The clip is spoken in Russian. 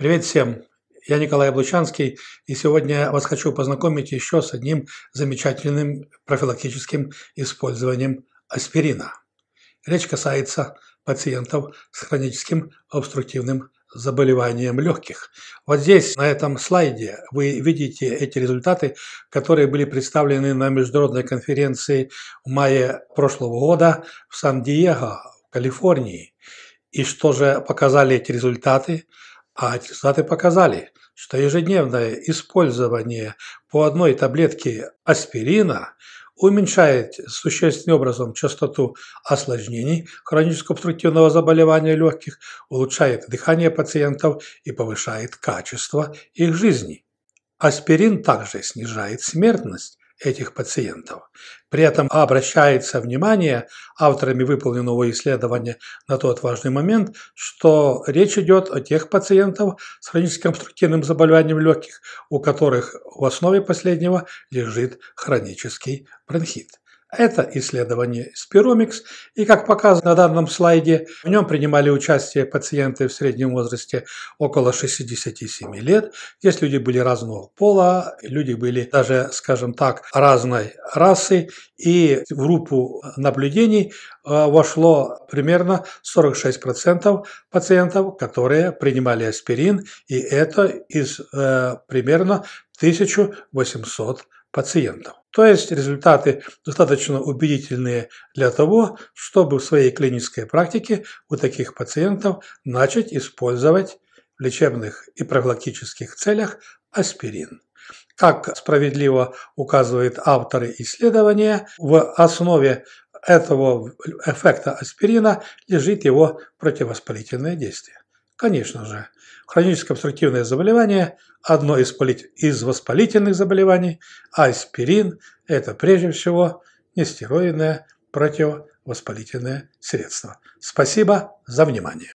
Привет всем! Я Николай Облучанский, и сегодня вас хочу познакомить еще с одним замечательным профилактическим использованием аспирина. Речь касается пациентов с хроническим обструктивным заболеванием легких. Вот здесь, на этом слайде, вы видите эти результаты, которые были представлены на международной конференции в мае прошлого года в Сан-Диего, в Калифорнии. И что же показали эти результаты? А результаты показали, что ежедневное использование по одной таблетке аспирина уменьшает существенным образом частоту осложнений хронического обструктивного заболевания легких, улучшает дыхание пациентов и повышает качество их жизни. Аспирин также снижает смертность этих пациентов. При этом обращается внимание авторами выполненного исследования на тот важный момент, что речь идет о тех пациентах с хроническим обструктивным заболеванием легких, у которых в основе последнего лежит хронический бронхит. Это исследование спиромикс, и, как показано на данном слайде, в нем принимали участие пациенты в среднем возрасте около 67 лет. Здесь люди были разного пола, люди были даже, скажем так, разной расы, и в группу наблюдений э, вошло примерно 46% пациентов, которые принимали аспирин, и это из э, примерно 1800 пациентов. То есть результаты достаточно убедительные для того, чтобы в своей клинической практике у таких пациентов начать использовать в лечебных и профилактических целях аспирин. Как справедливо указывают авторы исследования, в основе этого эффекта аспирина лежит его противовоспалительное действие. Конечно же, хроническое обструктивное заболевание – одно из, из воспалительных заболеваний, а аспирин – это прежде всего нестероидное противовоспалительное средство. Спасибо за внимание.